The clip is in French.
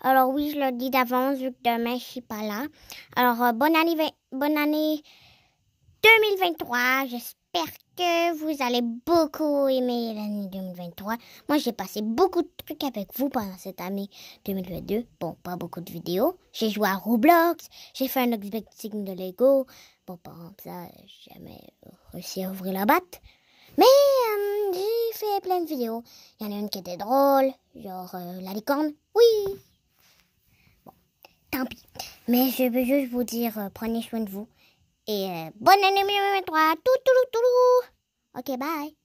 Alors oui, je le dis d'avance vu que demain je suis pas là. Alors euh, bonne année, bonne année 2023. J'espère que vous allez beaucoup aimer l'année 2023. Moi, j'ai passé beaucoup de trucs avec vous pendant cette année 2022. Bon, pas beaucoup de vidéos. J'ai joué à Roblox. J'ai fait un unboxing de Lego. Bon, par exemple, ça, j'ai jamais réussi à ouvrir la batte. Mais plein de vidéos. Il y en a une qui était drôle, genre euh, la licorne. Oui Bon, tant pis. Mais je veux juste vous dire, euh, prenez soin de vous. Et euh, bonne année 2023 Tout, tout, tout, tout Ok, bye